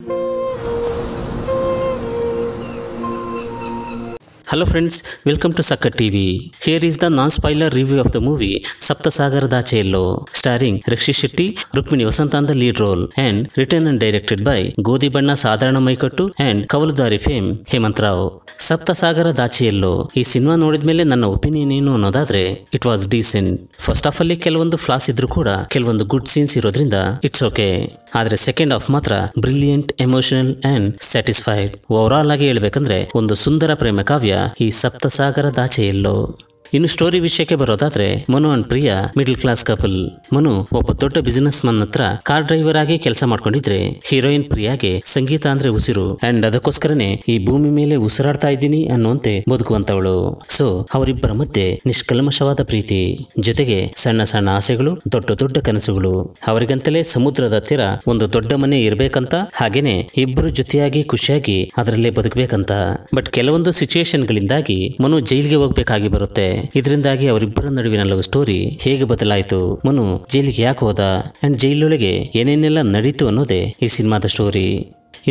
you hello friends welcome to ಸಕ್ಕರ್ TV here is the non spoiler review of the movie Saptasagara Sagara starring ಸ್ಟಾರಿ ರಕ್ಷಿ ಶೆಟ್ಟಿ ರುಕ್ಮಿಣಿ ವಸಂತಾನ್ the lead role and written and directed by Godhi Banna Sadharana Mykattu and Kavaludaari fame Hemanth Rao Sapta ದಾಚೆಯಲ್ಲೋ ಈ cinema ನೋಡಿದ ಮೇಲೆ ನನ್ನ opinion ಏನು ಅನ್ನೋದಾದ್ರೆ it was decent first half ಅಲ್ಲಿ ಕೆಲವೊಂದು ಫ್ಲಾಸ್ ಇದ್ರೂ ಕೂಡ ಕೆಲವೊಂದು ಗುಡ್ ಸೀನ್ಸ್ ಇರೋದ್ರಿಂದ ಇಟ್ಸ್ ಓಕೆ ಆದರೆ ಸೆಕೆಂಡ್ ಆಫ್ ಮಾತ್ರ brilliant emotional and satisfied overall ಆಗಿ ಹೇಳ್ಬೇಕಂದ್ರೆ ಒಂದು ಸುಂದರ ಪ್ರೇಮ ಕಾವ್ಯ ಈ ಸಪ್ತಸಾಗರ ದಾಚೆಯಲ್ಲೋ ಇನ್ನು ಸ್ಟೋರಿ ವಿಷಯಕ್ಕೆ ಬರೋದಾದ್ರೆ Manu and Priya middle class couple Manu ಒಬ್ಬ ದೊಡ್ಡ ಬಿಸಿನೆಸ್ ಮನ್ ಹತ್ರ ಕಾರ್ ಡ್ರೈವರ್ ಆಗಿ ಕೆಲಸ ಮಾಡ್ಕೊಂಡಿದ್ರೆ ಹೀರೋಯಿನ್ ಪ್ರಿಯಾಗೆ ಸಂಗೀತ ಅಂದ್ರೆ ಉಸಿರು ಅಂಡ್ ಅದಕ್ಕೋಸ್ಕರನೇ ಈ ಭೂಮಿ ಮೇಲೆ ಉಸಿರಾಡ್ತಾ ಇದ್ದೀನಿ ಅನ್ನುವಂತೆ ಬದುಕುವಂತವಳು ಸೊ ಅವರಿಬ್ಬರ ಮಧ್ಯೆ ನಿಷ್ಕಲ್ಮಶವಾದ ಪ್ರೀತಿ ಜೊತೆಗೆ ಸಣ್ಣ ಸಣ್ಣ ಆಸೆಗಳು ದೊಡ್ಡ ದೊಡ್ಡ ಕನಸುಗಳು ಅವರಿಗಂತಲೇ ಸಮುದ್ರದ ಹತ್ತಿರ ಒಂದು ದೊಡ್ಡ ಮನೆ ಇರಬೇಕಂತ ಹಾಗೇನೆ ಇಬ್ಬರು ಜೊತೆಯಾಗಿ ಖುಷಿಯಾಗಿ ಅದರಲ್ಲೇ ಬದುಕಬೇಕಂತ ಬಟ್ ಕೆಲವೊಂದು ಸಿಚುಯೇಷನ್ಗಳಿಂದಾಗಿ ಮನು ಜೈಲ್ಗೆ ಹೋಗ್ಬೇಕಾಗಿ ಬರುತ್ತೆ ಇದರಿಂದಾಗಿ ಅವರಿಬ್ಬರ ನಡುವಿನ ಲವ್ ಸ್ಟೋರಿ ಹೇಗೆ ಬದಲಾಯಿತು ಮನು ಜೈಲಿಗೆ ಯಾಕೆ ಹೋದ ಅಂಡ್ ಜೈಲೊಳಗೆ ಏನೇನೆಲ್ಲ ನಡೀತು ಅನ್ನೋದೇ ಈ ಸಿನಿಮಾದ ಸ್ಟೋರಿ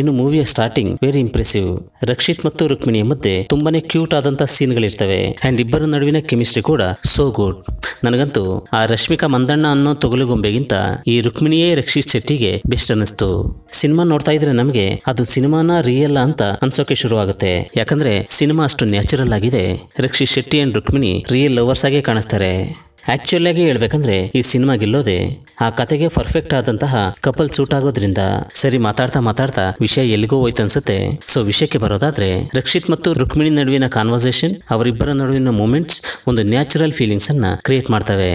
ಇನ್ನು ಮೂವಿಯ ಸ್ಟಾರ್ಟಿಂಗ್ ವೆರಿ ಇಂಪ್ರೆಸಿವ್ ರಕ್ಷಿತ್ ಮತ್ತು ರುಕ್ಮಿಣಿಯ ಮಧ್ಯೆ ತುಂಬಾನೇ ಕ್ಯೂಟ್ ಆದಂತಹ ಸೀನ್ಗಳಿರ್ತವೆ ಅಂಡ್ ಇಬ್ಬರ ನಡುವಿನ ಕೆಮಿಸ್ಟ್ರಿ ಕೂಡ ಸೋ ಗುಡ್ ನನಗಂತೂ ಆ ರಶ್ಮಿಕಾ ಮಂದಣ್ಣ ಅನ್ನೋ ತೊಗಲುಗೊಂಬೆಗಿಂತ ಈ ರುಕ್ಮಿಣಿಯೇ ರಕ್ಷಿತ್ ಶೆಟ್ಟಿಗೆ ಬೆಸ್ಟ್ ಅನ್ನಿಸ್ತು ಸಿನಿಮಾ ನೋಡ್ತಾ ಇದ್ರೆ ನಮಗೆ ಅದು ಸಿನಿಮಾನ ರಿಯಲ್ ಅಂತ ಅನ್ಸೋಕೆ ಶುರು ಆಗುತ್ತೆ ಯಾಕಂದ್ರೆ ಸಿನಿಮಾ ಅಷ್ಟು ನ್ಯಾಚುರಲ್ ಆಗಿದೆ Rakshit Shetty and Rukmini real lovers ಆಗೇ ಕಾಣಿಸ್ತಾರೆ ಆಕ್ಚುಲಿ ಆಗಿ ಹೇಳ್ಬೇಕಂದ್ರೆ ಈ ಸಿನಿಮಾ ಗೆಲ್ಲೋದೆ ಆ ಕತೆಗೆ ಪರ್ಫೆಕ್ಟ್ ಆದಂತಹ ಕಪಲ್ ಸೂಟ್ ಆಗೋದ್ರಿಂದ ಸರಿ ಮಾತಾಡ್ತಾ ಮಾತಾಡ್ತಾ ವಿಷಯ ಎಲ್ಲಿಗೋ ಹೋಯ್ತು ಅನ್ಸುತ್ತೆ ಸೊ ವಿಷಯಕ್ಕೆ ಬರೋದಾದ್ರೆ ರಕ್ಷಿತ್ ಮತ್ತು ರುಕ್ಮಿಣಿ ನಡುವಿನ ಕಾನ್ವರ್ಸೇಷನ್ ಅವರಿಬ್ಬರ ನಡುವಿನ ಮೂಮೆಂಟ್ಸ್ ಒಂದು ನ್ಯಾಚುರಲ್ ಫೀಲಿಂಗ್ಸ್ ಅನ್ನ ಕ್ರಿಯೇಟ್ ಮಾಡ್ತವೆ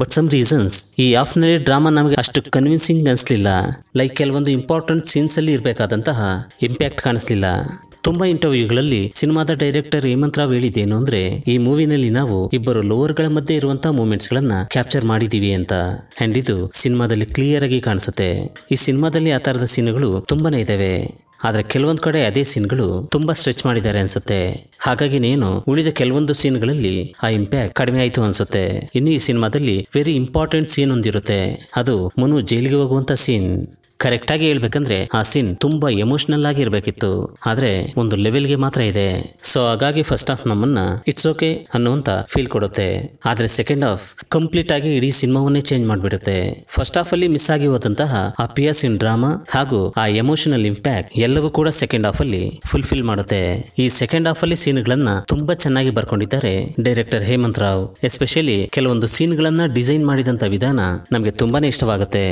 ಬಟ್ ಸಮ್ ರೀಸನ್ಸ್ ಈ ಆಫ್ ನೈಲಿ ಡ್ರಾಮಾ ನಮಗೆ ಅಷ್ಟು ಕನ್ವಿನ್ಸಿಂಗ್ ಅನಿಸ್ಲಿಲ್ಲ ಲೈಕ್ ಕೆಲವೊಂದು ಇಂಪಾರ್ಟೆಂಟ್ ಸೀನ್ಸ್ ಅಲ್ಲಿ ಇರಬೇಕಾದಂತಹ ಇಂಪ್ಯಾಕ್ಟ್ ಕಾಣಿಸ್ಲಿಲ್ಲ ತುಂಬಾ ಇಂಟರ್ವ್ಯೂಗಳಲ್ಲಿ ಸಿನಿಮಾದ ಡೈರೆಕ್ಟರ್ ಹೇಮಂತ್ ರಾವ್ ಹೇಳಿದ್ದೇನು ಅಂದ್ರೆ ಈ ಮೂವಿನಲ್ಲಿ ನಾವು ಇಬ್ಬರು ಲೋವರ್ ಗಳ ಮಧ್ಯೆ ಇರುವಂತಹ ಮೂಮೆಂಟ್ಸ್ ಗಳನ್ನ ಕ್ಯಾಪ್ಚರ್ ಮಾಡಿದೀವಿ ಅಂತ ಅಂಡ್ ಇದು ಸಿನಿಮಾದಲ್ಲಿ ಕ್ಲಿಯರ್ ಆಗಿ ಕಾಣಿಸುತ್ತೆ ಈ ಸಿನಿಮಾದಲ್ಲಿ ಆ ತರದ ಸೀನ್ಗಳು ತುಂಬಾನೇ ಇದಾವೆ ಆದರೆ ಕೆಲವೊಂದು ಕಡೆ ಅದೇ ಸೀನ್ಗಳು ತುಂಬಾ ಸ್ಟ್ರೆಚ್ ಮಾಡಿದ್ದಾರೆ ಅನ್ಸುತ್ತೆ ಹಾಗಾಗಿ ನೇನು ಉಳಿದ ಕೆಲವೊಂದು ಸೀನ್ಗಳಲ್ಲಿ ಆ ಇಂಪ್ಯಾಕ್ಟ್ ಕಡಿಮೆ ಆಯಿತು ಅನ್ಸುತ್ತೆ ಇನ್ನು ಈ ಸಿನಿಮಾದಲ್ಲಿ ವೆರಿ ಇಂಪಾರ್ಟೆಂಟ್ ಸೀನ್ ಒಂದಿರುತ್ತೆ ಅದು ಮನು ಜೈಲಿಗೆ ಹೋಗುವಂತ ಸೀನ್ ಆಗಿ ಹೇಳ್ಬೇಕಂದ್ರೆ ಆ ಸೀನ್ ತುಂಬಾ ಎಮೋಷನಲ್ ಆಗಿ ಇರ್ಬೇಕಿತ್ತು ಆದ್ರೆ ಒಂದು ಲೆವೆಲ್ಗೆ ಮಾತ್ರ ಇದೆ ಸೊ ಹಾಗಾಗಿ ಫಸ್ಟ್ ಹಾಫ್ ನಮ್ಮನ್ನ ಇಟ್ಸ್ ಓಕೆ ಅನ್ನುವಂತ ಫೀಲ್ ಕೊಡುತ್ತೆ ಆದ್ರೆ ಸೆಕೆಂಡ್ ಹಾಫ್ ಕಂಪ್ಲೀಟ್ ಆಗಿ ಇಡೀ ಸಿನಿಮಾವನ್ನೇ ಚೇಂಜ್ ಮಾಡಿಬಿಡುತ್ತೆ ಫಸ್ಟ್ ಹಾಫ್ ಅಲ್ಲಿ ಮಿಸ್ ಆಗಿ ಹೋದಂತಹ ಆ ಇನ್ ಡ್ರಾಮಾ ಹಾಗೂ ಆ ಎಮೋಷನಲ್ ಇಂಪ್ಯಾಕ್ಟ್ ಎಲ್ಲವೂ ಕೂಡ ಸೆಕೆಂಡ್ ಹಾಫ್ ಅಲ್ಲಿ ಫುಲ್ಫಿಲ್ ಮಾಡುತ್ತೆ ಈ ಸೆಕೆಂಡ್ ಹಾಫ್ ಅಲ್ಲಿ ಗಳನ್ನ ತುಂಬಾ ಚೆನ್ನಾಗಿ ಬರ್ಕೊಂಡಿದ್ದಾರೆ ಡೈರೆಕ್ಟರ್ ಹೇಮಂತ್ ರಾವ್ ಎಸ್ಪೆಷಲಿ ಕೆಲವೊಂದು ಸೀನ್ಗಳನ್ನ ಡಿಸೈನ್ ಮಾಡಿದಂತ ವಿಧಾನ ನಮಗೆ ತುಂಬಾನೇ ಇಷ್ಟವಾಗುತ್ತೆ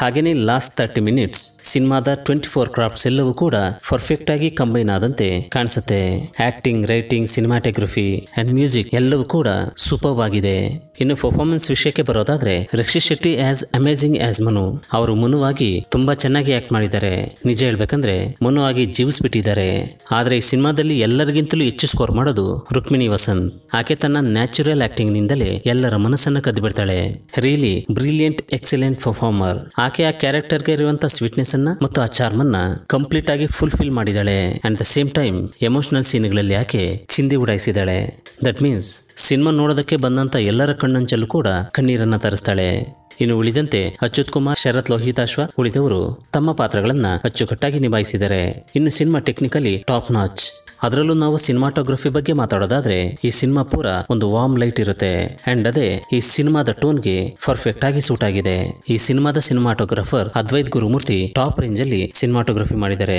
ಹಾಗೇನೆ ಲಾಸ್ಟ್ ತರ್ಟಿ ಫಾರ್ಟಿ ಮಿನಿಟ್ಸ್ ಸಿನಿಮಾದ ಟ್ವೆಂಟಿ ಫೋರ್ ಕ್ರಾಫ್ಟ್ಸ್ ಎಲ್ಲವೂ ಕೂಡ ಪರ್ಫೆಕ್ಟ್ ಆಗಿ ಕಂಬೈನ್ ಆದಂತೆ ಕಾಣಿಸುತ್ತೆ acting writing cinematography and music ಎಲ್ಲವೂ ಕೂಡ ಸೂಪರ್ ಆಗಿದೆ ಇನ್ನು ಪರ್ಫಾರ್ಮೆನ್ಸ್ ವಿಷಯಕ್ಕೆ ಬರೋದಾದ್ರೆ Rakshit Shetty as amazing as Manu ಅವರು ಮನುವಾಗಿ ತುಂಬಾ ಚೆನ್ನಾಗಿ ಆಕ್ಟ್ ಮಾಡಿದ್ದಾರೆ ನಿಜ ಹೇಳ್ಬೇಕಂದ್ರೆ ಮನುವಾಗಿ ಬಿಟ್ಟಿದ್ದಾರೆ ಆದ್ರೆ ಈ ಸಿನಿಮಾದಲ್ಲಿ ಎಲ್ಲರಿಗಿಂತಲೂ ಹೆಚ್ಚು ಸ್ಕೋರ್ ಮಾಡೋದು ರುಕ್ಮಿಣಿ ವಸಂತ್ ಆಕೆ ತನ್ನ ನ್ಯಾಚುರಲ್ ಆಕ್ಟಿಂಗ್ ನಿಂದಲೇ ಎಲ್ಲರ ಮನಸ್ಸನ್ನು ಕದ್ಬಿಡ್ತಾಳೆ ರಿಯಲಿ ಬ್ರಿಲಿಯಂಟ್ ಎಕ್ಸಲೆಂಟ್ ಪರ್ಫಾರ್ಮರ್ ಆಕೆ ಆ ಕ್ಯಾರೆಕ್ಟರ್ ಗೆ ಇರುವಂತಹ ಸ್ವೀಟ್ನೆಸ್ ಅನ್ನ ಮತ್ತು ಆ ಚಾರ್ಮ್ ಅನ್ನ ಕಂಪ್ಲೀಟ್ ಆಗಿ ಫುಲ್ಫಿಲ್ ಮಾಡಿದಾಳೆ at the same time emotional ಸೀನ್ಗಳಲ್ಲಿ ಆಕೆ ಚಿಂದಿ ಉಡಾಯಿಸಿದಾಳೆ ದಟ್ ಮೀನ್ಸ್ ಸಿನಿಮಾ ನೋಡೋದಕ್ಕೆ ಬಂದಂತ ಎಲ್ಲರ ಕಣ್ಣಂಚಲ್ಲೂ ಕೂಡ ಕಣ್ಣೀರನ್ನ ತರಿಸ್ತಾಳೆ ಇನ್ನು ಉಳಿದಂತೆ ಅಚ್ಯುತ್ ಕುಮಾರ್ ಶರತ್ ಲೋಹಿತಾಶ್ವ ಉಳಿದವರು ತಮ್ಮ ಪಾತ್ರಗಳನ್ನ ಅಚ್ಚುಕಟ್ಟಾಗಿ ನಿಭಾಯಿಸಿದ್ದಾರೆ ಇನ್ನು ಸಿನಿಮಾ ಟೆಕ್ನಿಕಲಿ ಟಾಪ್ ನಾಚ್ ಅದರಲ್ಲೂ ನಾವು ಸಿನಿಮಾಟೋಗ್ರಫಿ ಬಗ್ಗೆ ಮಾತಾಡೋದಾದ್ರೆ ಈ ಸಿನಿಮಾ ಪೂರ ಒಂದು ವಾಮ್ ಲೈಟ್ ಇರುತ್ತೆ ಅಂಡ್ ಅದೇ ಈ ಸಿನಿಮಾದ ಟೋನ್ಗೆ ಪರ್ಫೆಕ್ಟ್ ಆಗಿ ಸೂಟ್ ಆಗಿದೆ ಈ ಸಿನಿಮಾದ cinematographer Advaith Gurumurthy top range ಅಲ್ಲಿ ಸಿನಿಮಾಟೋಗ್ರಫಿ ಮಾಡಿದ್ದಾರೆ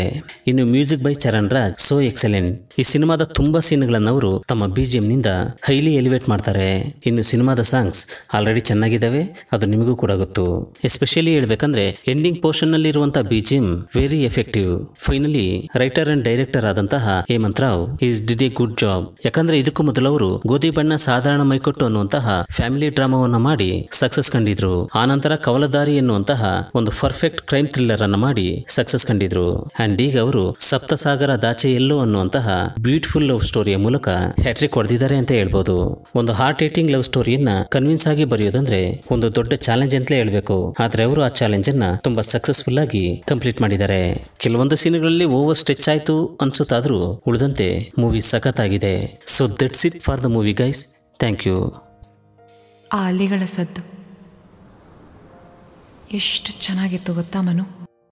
ಇನ್ನು music by Charan Raj so excellent ಈ ಸಿನಿಮಾದ ತುಂಬಾ ಸೀನ್ಗಳನ್ನ ಅವರು ತಮ್ಮ ಬಿಜಿಎಂ ನಿಂದ ಹೈಲಿ ಎಲಿವೇಟ್ ಮಾಡ್ತಾರೆ ಇನ್ನು ಸಿನಿಮಾದ ಸಾಂಗ್ಸ್ ಆಲ್ರೆಡಿ ಚೆನ್ನಾಗಿದ್ದಾವೆ ಅದು ನಿಮಗೂ ಕೂಡ ಗೊತ್ತು ಎಸ್ಪೆಷಲಿ ಹೇಳ್ಬೇಕಂದ್ರೆ ಎಂಡಿಂಗ್ ಪೋರ್ಷನ್ ನಲ್ಲಿ ಇರುವಂತಹ BGM very effective finally writer and director ಆದಂತಹ Hemanth Hanumantharao is did a good job ಯಾಕಂದ್ರೆ ಇದಕ್ಕೂ ಮೊದಲು ಅವರು ಗೋಧಿ ಬಣ್ಣ ಸಾಧಾರಣ ಮೈಕೊಟ್ಟು ಅನ್ನುವಂತಹ ಫ್ಯಾಮಿಲಿ ಡ್ರಾಮಾವನ್ನ ಮಾಡಿ ಸಕ್ಸಸ್ ಕಂಡಿದ್ರು ಆ ನಂತರ ಕವಲದಾರಿ ಎನ್ನುವಂತಹ ಒಂದು ಪರ್ಫೆಕ್ಟ್ ಕ್ರೈಮ್ ಥ್ರಿಲ್ಲರ್ ಅನ್ನ ಮಾಡಿ ಸಕ್ಸಸ್ ಕಂಡಿದ್ರು ಅಂಡ್ ಈಗ ಅವರು ಸಪ್ತಸಾಗರ ದಾಚೆ ಎಲ್ಲೋ ಅನ್ನುವಂತಹ ಬ್ಯೂಟಿಫುಲ್ ಲವ್ ಸ್ಟೋರಿಯ ಮೂಲಕ ಹ್ಯಾಟ್ರಿಕ್ ಹೊಡೆದಿದ್ದಾರೆ ಅಂತ ಹೇಳ್ಬೋದು ಒಂದು ಹಾರ್ಟ್ ಏಟಿಂಗ್ ಲವ್ ಸ್ಟೋರಿಯನ್ನ ಕನ್ವಿನ್ಸ್ ಆಗಿ ಬರೆಯೋದಂದ್ರೆ ಒಂದು ದೊಡ್ಡ ಚಾಲೆಂಜ್ ಅಂತಲೇ ಹೇಳ್ಬೇಕು ಆದ್ರೆ ಅವರು ಆ ಚಾಲೆಂಜ್ ಅನ್ನ ತುಂಬಾ ಸಕ್ಸಸ್ಫುಲ್ ಆಗಿ ಕಂಪ್ಲೀಟ್ ಮಾಡಿದ್ದಾರೆ ಕೆಲವೊಂದು ಸೀನ್ಗಳಲ್ಲಿ ಓವರ್ ಸ್ಟ್ರೆಚ್ ಆಯ್ತು ಅನ್ಸುತ್ತಾದ್ರೂ ಉಳಿದ ಹೇಳದಂತೆ ಮೂವಿ ಆಗಿದೆ so that's it for the movie guys thank you ಆ ಸದ್ದು ಎಷ್ಟು ಚೆನ್ನಾಗಿತ್ತು ಗೊತ್ತಾ ಮನು